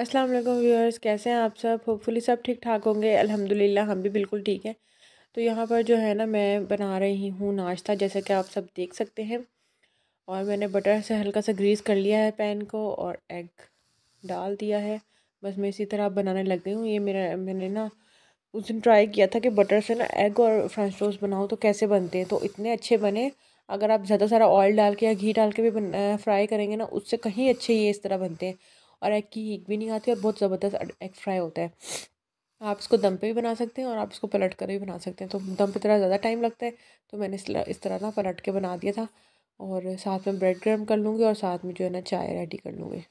अस्सलाम वालेकुम व्यूअर्स कैसे हैं आप सब होपफुली सब ठीक ठाक होंगे अल्हम्दुलिल्लाह हम भी बिल्कुल ठीक हैं तो यहाँ पर जो है ना मैं बना रही हूँ नाश्ता जैसा कि आप सब देख सकते हैं और मैंने बटर से हल्का सा ग्रीस कर लिया है पैन को और एग डाल दिया है बस मैं इसी तरह बनाने लग गई हूँ ये मेरा मैंने ना उस दिन ट्राई किया था कि बटर से ना एग और फ्रेंच टोस्ट बनाओ तो कैसे बनते हैं तो इतने अच्छे बने अगर आप ज़्यादा सारा ऑयल डाल के या घी डाल के भी फ्राई करेंगे ना उससे कहीं अच्छे ये इस तरह बनते हैं और एग की हीक भी नहीं आती और बहुत ज़बरदस्त एग फ्राई होता है आप इसको दम पे भी बना सकते हैं और आप इसको पलट कर भी बना सकते हैं तो दम पे थोड़ा ज़्यादा टाइम लगता है तो मैंने इस तरह ना पलट के बना दिया था और साथ में ब्रेड क्रम कर लूँगी और साथ में जो है ना चाय रेडी कर लूँगी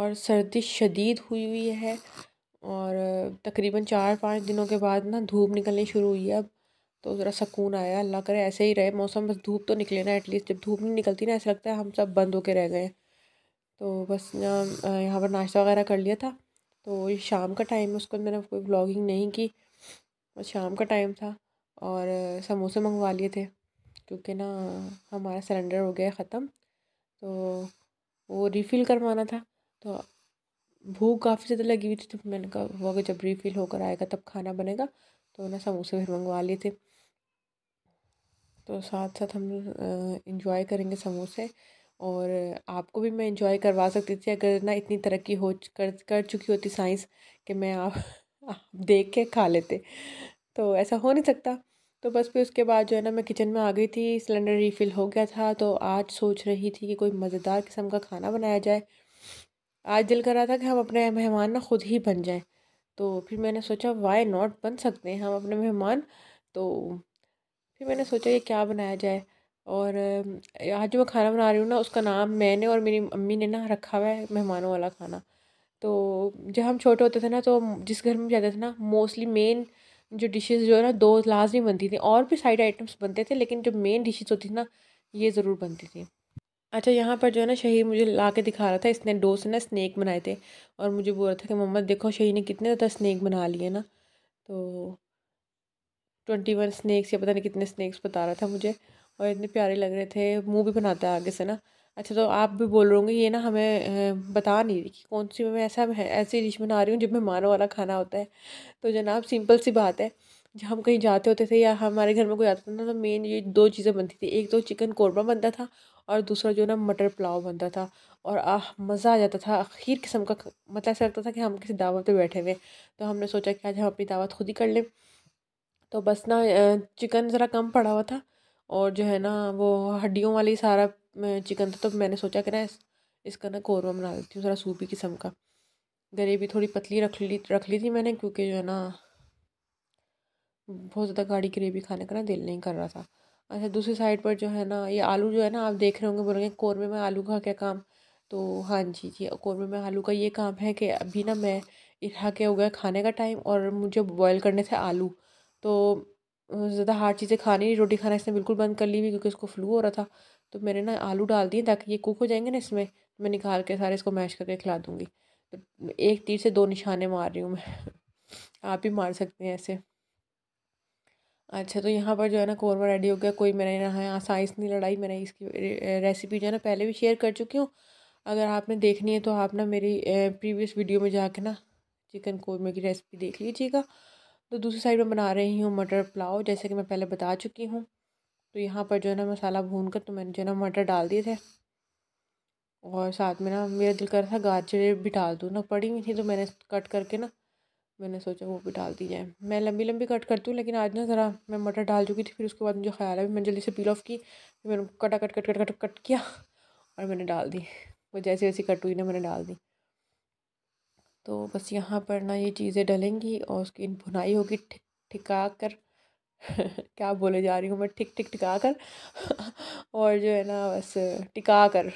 और सर्दी शदीद हुई हुई है और तकरीबन चार पाँच दिनों के बाद ना धूप निकलनी शुरू हुई है अब तो ज़रा सुकून आया अल्लाह करे ऐसे ही रहे मौसम बस धूप तो निकले ना एटलीस्ट जब धूप नहीं निकलती ना ऐसा लगता है हम सब बंद होकर रह गए तो बस यहाँ यहाँ पर नाश्ता वगैरह कर लिया था तो ये शाम का टाइम है उसको मैंने कोई ब्लॉगिंग नहीं की बस शाम का टाइम था और समोसे मंगवा लिए थे क्योंकि ना हमारा सिलेंडर हो गया ख़त्म तो वो रिफ़िल करवाना था तो भूख काफ़ी ज़्यादा लगी हुई थी तो मैंने कहा वो जब रिफ़िल होकर आएगा तब खाना बनेगा तो ना समोसे फिर मंगवा लिए थे तो साथ साथ हम इंजॉय करेंगे समोसे और आपको भी मैं इंजॉय करवा सकती थी अगर ना इतनी तरक्की हो कर कर चुकी होती साइंस कि मैं आप, आप देख के खा लेते तो ऐसा हो नहीं सकता तो बस फिर उसके बाद जो है ना मैं किचन में आ गई थी सिलेंडर रिफ़िल हो गया था तो आज सोच रही थी कि कोई मज़ेदार किस्म का खाना बनाया जाए आज दिल कर रहा था कि हम अपने मेहमान ना ख़ुद ही बन जाएं तो फिर मैंने सोचा वाई नॉट बन सकते हैं हम अपने मेहमान तो फिर मैंने सोचा ये क्या बनाया जाए और आज जो मैं खाना बना रही हूँ ना उसका नाम मैंने और मेरी मम्मी ने ना रखा हुआ है मेहमानों वाला खाना तो जब हम छोटे होते थे ना तो जिस घर में जाते थे ना मोस्टली मेन जो डिशेस जो है ना दो लाजमी बनती थी और भी साइड आइटम्स बनते थे लेकिन जो मेन डिशेस होती थी ना ये ज़रूर बनती थी अच्छा यहाँ पर जो है ना शही मुझे ला के दिखा रहा था इसने डो से ना स्नैक बनाए थे और मुझे बोल रहा था कि मम्मा देखो शही ने कितने ज़्यादा स्नैक बना लिए ना तो ट्वेंटी वन स्नैक्स या पता नहीं कितने स्नैक्स बता रहा था मुझे और इतने प्यारे लग रहे थे मुँह भी बनाता है आगे से ना अच्छा तो आप भी बोल रहे ये ना हमें बता नहीं रही कि कौन सी मैं ऐसा ऐसी डिश बना रही हूँ जब मेहमानों वाला खाना होता है तो जनाब सिंपल सी बात है जब हम कहीं जाते होते थे या हमारे घर में कोई आता था ना तो मेन ये दो चीज़ें बनती थी एक तो चिकन कौरमा बनता था और दूसरा जो ना मटर पुलाव बनता था और आह मज़ा आ जाता था आखिर किस्म का मतलब ऐसा लगता था कि हम किसी दावत पे बैठे हुए तो हमने सोचा कि आज हम अपनी दावत खुद ही कर लें तो बस ना चिकन ज़रा कम पड़ा हुआ था और जो है ना वो हड्डियों वाली सारा चिकन था तो मैंने सोचा कि ना इस, इसका ना कौरमा बना देती हूँ ज़रा सूपी किस्म का गरीबी थोड़ी पतली रख ली रख ली थी मैंने क्योंकि जो है ना बहुत ज़्यादा गाढ़ी ग्रेवी खाने का ना दिल नहीं कर रहा था अच्छा दूसरी साइड पर जो है ना ये आलू जो है ना आप देख रहे होंगे बोलेंगे कौरमे में आलू का क्या काम तो हाँ जी जी कौरमे में आलू का ये काम है कि अभी ना मैं इरा के हो गया खाने का टाइम और मुझे बॉयल करने थे आलू तो ज़्यादा हार्ड चीज़ें खानी नहीं रोटी खाना इसने बिल्कुल बंद कर ली हुई क्योंकि उसको फ्लू हो रहा था तो मैंने ना आलू डाल दिए ताकि ये कुक हो जाएंगे ना इसमें तो मैं निकाल के सारे इसको मैश करके खिला दूँगी तो एक तीर से दो निशाने मार रही हूँ मैं आप ही मार सकते हैं ऐसे अच्छा तो यहाँ पर जो है ना कौरमा रेडी हो गया कोई मैंने ना साइंस नहीं लड़ाई मैंने इसकी रेसिपी जो है ना पहले भी शेयर कर चुकी हूँ अगर आपने देखनी है तो आप ना मेरी प्रीवियस वीडियो में जाके ना चिकन कौरमे की रेसिपी देख लीजिएगा तो दूसरी साइड में बना रही हूँ मटर पुलाव जैसे कि मैं पहले बता चुकी हूँ तो यहाँ पर जो है ना मसाला भून कर तो मैंने जो है ना मटर डाल दिए थे और साथ में ना मेरा दिल कर रहा था गाजरें भी डाल दूँ ना पड़ी हुई थी तो मैंने कट करके ना मैंने सोचा वो भी डाल दी जाए मैं लंबी लंबी कट करती हूँ लेकिन आज ना ज़रा मैं मटर डाल चुकी थी फिर उसके बाद मुझे ख्याल है मैंने जल्दी से पील ऑफ की फिर मैंने कटा cut cut cut cut cut किया और मैंने डाल दी वो जैसी वैसी कट हुई ना मैंने डाल दी तो बस यहाँ पर ना ये चीज़ें डलेंगी और उसकी भुनाई होगी ठिक ठिका कर क्या बोले जा रही हूँ मैं ठिक ठिक ठिका कर और जो है ना बस टिका कर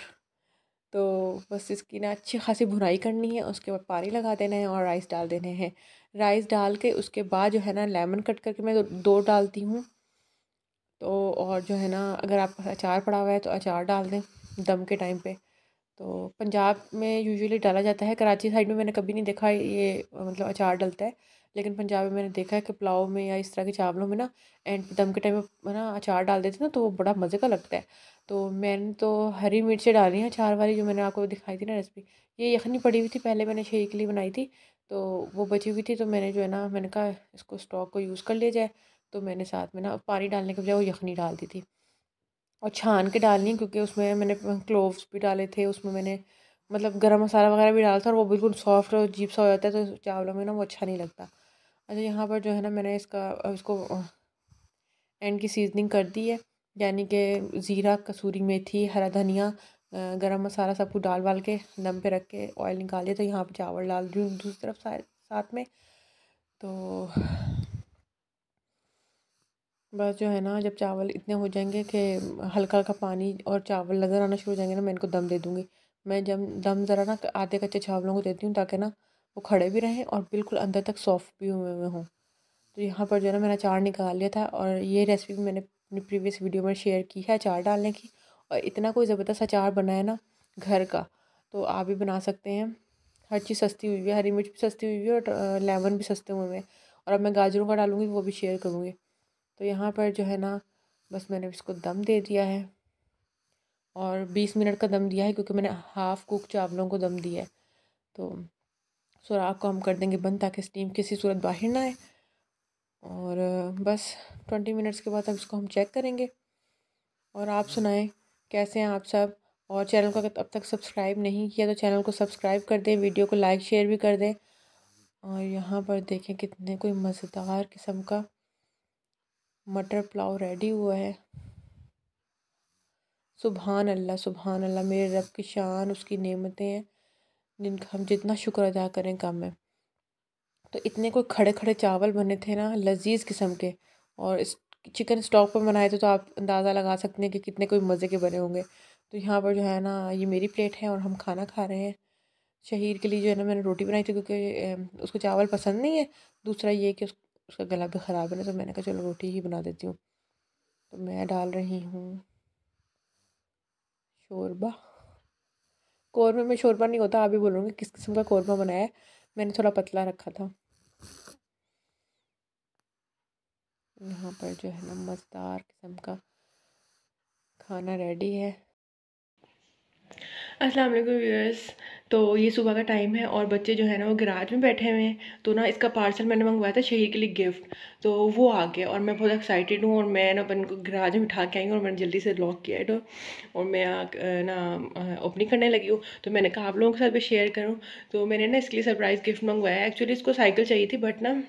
तो बस इसकी ना अच्छी खासी भुनाई करनी है उसके बाद पानी लगा देना है और राइस डाल देने हैं राइस डाल के उसके बाद जो है ना लेमन कट करके मैं दो डालती हूँ तो और जो है ना अगर आप अचार पड़ा हुआ है तो अचार डाल दें दम के टाइम पे तो पंजाब में यूजुअली डाला जाता है कराची साइड में मैंने कभी नहीं देखा ये मतलब अचार डलता है लेकिन पंजाब में मैंने देखा है कि पुलाव में या इस तरह के चावलों में ना एंड दम के टाइम में ना अचार डाल देते ना तो वो बड़ा मज़े का लगता है तो मैंने तो हरी मिर्चें डाली हैं अचार वाली जो मैंने आपको दिखाई थी ना रेसिपी ये यखनी पड़ी हुई थी पहले मैंने शही के लिए बनाई थी तो वो बची हुई थी तो मैंने जो है ना मैंने कहा इसको स्टॉक को यूज़ कर लिया जाए तो मैंने साथ में ना पानी डालने के बजाय वो यखनी डाल दी थी और छान के डालनी है क्योंकि उसमें मैंने क्लोव्स भी डाले थे उसमें मैंने मतलब गरम मसाला वगैरह भी डाला था और वो बिल्कुल सॉफ्ट और जीप सा हो जाता है तो चावलों में ना वो अच्छा नहीं लगता अच्छा यहाँ पर जो है ना मैंने इसका इसको एंड की सीजनिंग कर दी है यानी कि ज़ीरा कसूरी मेथी हरा धनिया गरम मसाला सब कुछ डाल वाल के दम पे रख के ऑयल निकाल दिया तो यहाँ पर चावल डाल दी दूसरी तरफ साथ में तो बस जो है ना जब चावल इतने हो जाएंगे कि हल्का हल्का पानी और चावल नज़र आना शुरू हो जाएंगे ना मैं इनको दम दे दूँगी मैं जब दम ज़रा ना आधे कच्चे चावलों को देती हूँ ताकि ना वो खड़े भी रहें और बिल्कुल अंदर तक सॉफ्ट भी हुए हुए हों तो यहाँ पर जो है ना मैंने चार निकाल लिया था और ये रेसिपी भी मैंने अपनी प्रीवियस वीडियो में शेयर की है अचार डालने की और इतना कोई ज़बरदस्त अचार बना है ना घर का तो आप भी बना सकते हैं हर चीज़ सस्ती हुई है हरी मिर्च भी सस्ती हुई है और लेमन भी सस्ते हुए हैं और अब मैं गाजरों का डालूँगी वो भी शेयर करूँगी तो यहाँ पर जो है ना बस मैंने इसको दम दे दिया है और बीस मिनट का दम दिया है क्योंकि मैंने हाफ़ कुक चावलों को दम दिया है तो सुराख को हम कर देंगे बंद ताकि स्टीम किसी सूरत बाहर ना आए और बस ट्वेंटी मिनट्स के बाद अब इसको हम चेक करेंगे और आप सुनाएं कैसे हैं आप सब और चैनल को अगर अब तक सब्सक्राइब नहीं किया तो चैनल को सब्सक्राइब कर दें वीडियो को लाइक शेयर भी कर दें और यहाँ पर देखें कितने कोई मज़ेदार किस्म का मटर पुलाव रेडी हुआ है सुबहान अल्लाह सुबहान अल्लाह मेरे रब की शान उसकी नेमतें हैं जिनका हम जितना शुक्र अदा करें कम है तो इतने कोई खड़े खड़े चावल बने थे ना लजीज किस्म के और इस चिकन स्टॉक पर बनाए थे तो आप अंदाज़ा लगा सकते हैं कि कितने कोई मज़े के बने होंगे तो यहाँ पर जो है ना ये मेरी प्लेट है और हम खाना खा रहे हैं शहीर के लिए जो है ना मैंने रोटी बनाई थी क्योंकि उसको चावल पसंद नहीं है दूसरा ये कि उसको उसका गला भी ख़राब है ना तो मैंने कहा चलो रोटी ही बना देती हूँ तो मैं डाल रही हूँ शोरबा कौरमे में शोरबा नहीं होता अभी बोलूँगी किस किस्म का कौरमा बनाया मैंने थोड़ा पतला रखा था यहाँ पर जो है ना मज़ेदार किस्म का खाना रेडी है अस्सलाम वालेकुम व्यूअर्स तो ये सुबह का टाइम है और बच्चे जो है ना वो गराज में बैठे हुए हैं तो ना इसका पार्सल मैंने मंगवाया था शहीद के लिए गिफ्ट तो वो आ गया और मैं बहुत एक्साइटेड हूँ और मैं ना अपन को गराज में उठा के आई हूँ और मैंने जल्दी से लॉक किया है डोर तो। और मैं ना ओपनिंग करने लगी हूँ तो मैंने कहा आप लोगों के साथ भी शेयर करूँ तो मैंने ना इसके लिए सरप्राइज़ गिफ्ट मंगवाया एक्चुअली इसको साइकिल चाहिए थी बट ना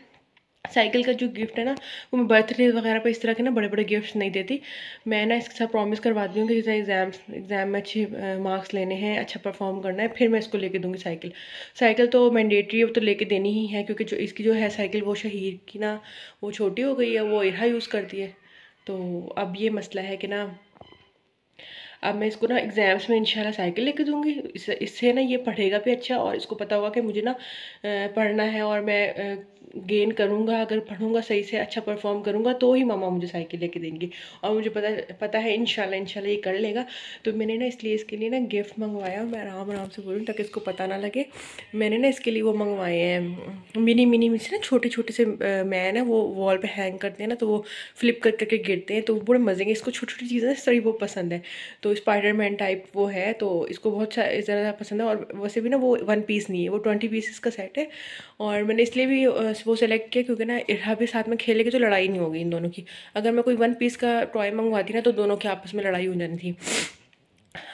साइकिल का जो गिफ्ट है ना वो मैं बर्थडे वगैरह पर इस तरह के ना बड़े बड़े गिफ्ट्स नहीं देती मैं ना इसके साथ प्रॉमिस करवाती हूँ कि जैसे एग्ज़ाम्स एग्ज़ाम में अच्छे मार्क्स लेने हैं अच्छा परफॉर्म करना है फिर मैं इसको लेके दूँगी साइकिल साइकिल तो मैंडेटरी है वो तो लेके देनी ही है क्योंकि जो इसकी जो है साइकिल वो शहीर की ना वो छोटी हो गई है वो इरहा यूज़ करती है तो अब ये मसला है कि ना अब मैं इसको ना एग्ज़ाम्स में इंशाल्लाह साइकिल लेके दूँगी इससे ना ये पढ़ेगा भी अच्छा और इसको पता होगा कि मुझे ना पढ़ना है और मैं गेन करूँगा अगर पढ़ूँगा सही से अच्छा परफॉर्म करूँगा तो ही मामा मुझे साइकिल लेके देंगे और मुझे पता पता है इन शाला ये कर लेगा तो मैंने ना इसलिए इसके लिए ना गिफ्ट मंगवाया मैं आराम आराम से बोलूँ ताकि इसको पता ना लगे मैंने ना इसके लिए वो मंगवाए हैं मिनी मिनी मिनी ना छोटे छोटे से मैं ना वो वॉल पर हैंग करते हैं ना तो वो फ्लिप कर करके गिरते हैं तो बड़े मजे के इसको छोटी छोटी चीज़ें इस वो पसंद है तो स्पाइडरमैन टाइप वो है तो इसको बहुत ज़्यादा पसंद है और वैसे भी ना वो वन पीस नहीं है वो ट्वेंटी पीसेस का सेट है और मैंने इसलिए भी वो सेलेक्ट किया क्योंकि ना इरहा भी साथ में खेलेगी तो लड़ाई नहीं होगी इन दोनों की अगर मैं कोई वन पीस का टॉय मंगवाती ना तो दोनों की आपस में लड़ाई हो जानी थी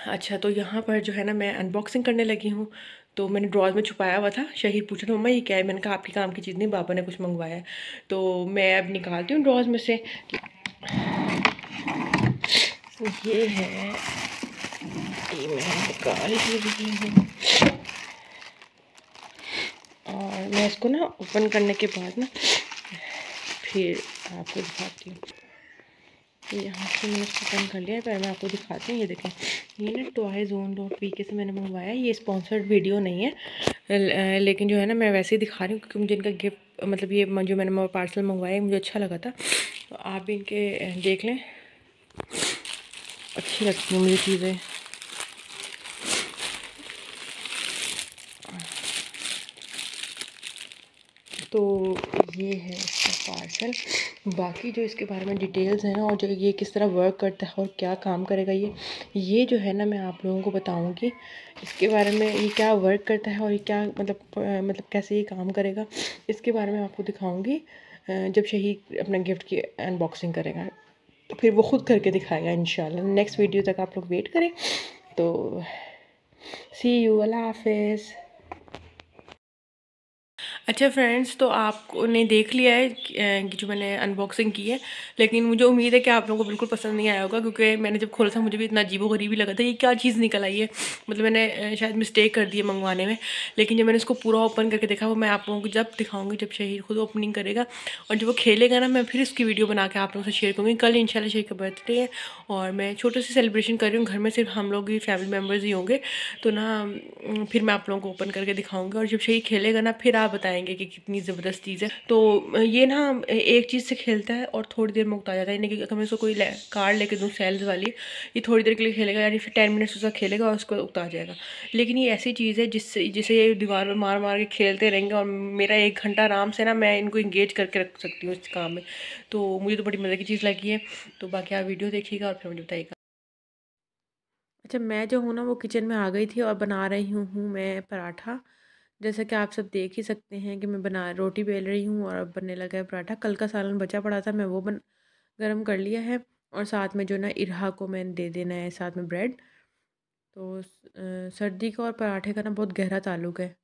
अच्छा तो यहाँ पर जो है ना मैं अनबॉक्सिंग करने लगी हूँ तो मैंने ड्रॉज में छुपाया हुआ था शहीद पूछा था मम्मा ये क्या है मैंने कहा आपके काम की चीज़ नहीं बाबा ने कुछ मंगवाया है तो मैं अब निकालती हूँ ड्रॉज में से तो ये है ये मैं निकाल और मैं इसको ना ओपन करने के बाद ना फिर आपको दिखाती हूँ यहाँ से मैंने इसको ओपन कर लिया पहले मैं आपको दिखाती हूँ ये देखें ये ना टॉय जोन डॉट पी के से मैंने मंगवाया ये स्पॉन्सर्ड वीडियो नहीं है लेकिन जो है ना मैं वैसे ही दिखा रही हूँ क्योंकि मुझे इनका गिफ्ट मतलब ये जो मैंने पार्सल मंगवाया मुझे अच्छा लगा था तो आप भी इनके देख लें अच्छी लगती हैं मुझे चीज़ें ये है इसका पार्सल बाकी जो इसके बारे में डिटेल्स है ना और जो ये किस तरह वर्क करता है और क्या काम करेगा ये ये जो है ना मैं आप लोगों को बताऊँगी इसके बारे में ये क्या वर्क करता है और ये क्या मतलब मतलब कैसे ये काम करेगा इसके बारे में आपको दिखाऊँगी जब शहीद अपना गिफ्ट की अनबॉक्सिंग करेगा तो फिर वो ख़ुद करके दिखाएगा इन नेक्स्ट वीडियो तक आप लोग वेट करें तो सी यू अल्लाह हाफिज़ अच्छा फ्रेंड्स तो आपने देख लिया है कि जो मैंने अनबॉक्सिंग की है लेकिन मुझे उम्मीद है कि आप लोगों को बिल्कुल पसंद नहीं आया होगा क्योंकि मैंने जब खोला था मुझे भी इतना अजीबो गरीब ही लगा था ये क्या चीज़ निकल आई है मतलब मैंने शायद मिस्टेक कर दी है मंगवाने में लेकिन जब मैंने इसको पूरा ओपन करके देखा वो मैं आप लोगों को जब दिखाऊंगी जब शहीद खुद ओपनिंग करेगा और जब वो खेलेगा ना मैं फिर इसकी वीडियो बना के आप लोगों से शेयर करूँगी कल इन शहीद का बर्थडे है और मैं छोटे से सेलिब्रेशन कर रही हूँ घर में सिर्फ हम लोग ही फैमिली मेम्बर्स ही होंगे तो ना फिर मैं आप लोगों को ओपन करके दिखाऊँगी और जब शहीद खेलेगा ना फिर आप बताएँगे बताएंगे कि कितनी ज़बरदस्त चीज़ है तो ये ना एक चीज़ से खेलता है और थोड़ी देर में उगता जाता है यानी कि अगर मैं उसको कोई ले, कार लेके दूँ सेल्स वाली ये थोड़ी देर के लिए खेलेगा यानी फिर टेन मिनट्स उसका खेलेगा और उसको उगता जाएगा लेकिन ये ऐसी चीज़ है जिससे जिसे ये दीवार में मार मार के खेलते रहेंगे और मेरा एक घंटा आराम से ना मैं इनको इंगेज करके रख सकती हूँ इस काम में तो मुझे तो बड़ी मज़े की चीज़ लगी है तो बाकी आप वीडियो देखिएगा और फिर मुझे बताइएगा अच्छा मैं जो हूँ ना वो किचन में आ गई थी और बना रही हूँ मैं पराठा जैसा कि आप सब देख ही सकते हैं कि मैं बना रोटी बेल रही हूँ और अब बनने लगा है पराठा कल का सालन बचा पड़ा था मैं वो बन गर्म कर लिया है और साथ में जो ना इरहा को मैंने दे देना है साथ में ब्रेड तो सर्दी का और पराठे का ना बहुत गहरा ताल्लुक है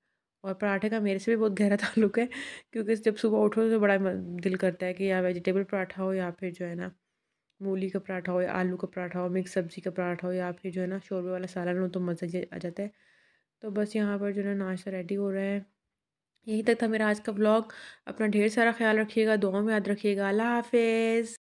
और पराठे का मेरे से भी बहुत गहरा ताल्लुक है क्योंकि जब सुबह उठो तो बड़ा दिल करता है कि या वेजिटेबल पराठा हो या फिर जो है ना मूली का पराठा हो या आलू का पराठा हो मिक्स सब्ज़ी का पराठा हो या फिर जो है ना शोरबे वाला सालन हो तो मज़ा आ जाता है तो बस यहाँ पर जो है नाश्ता रेडी हो रहा है यहीं तक था मेरा आज का ब्लॉग अपना ढेर सारा ख्याल रखिएगा दुआ में याद रखिएगा अल्लाह हाफिज़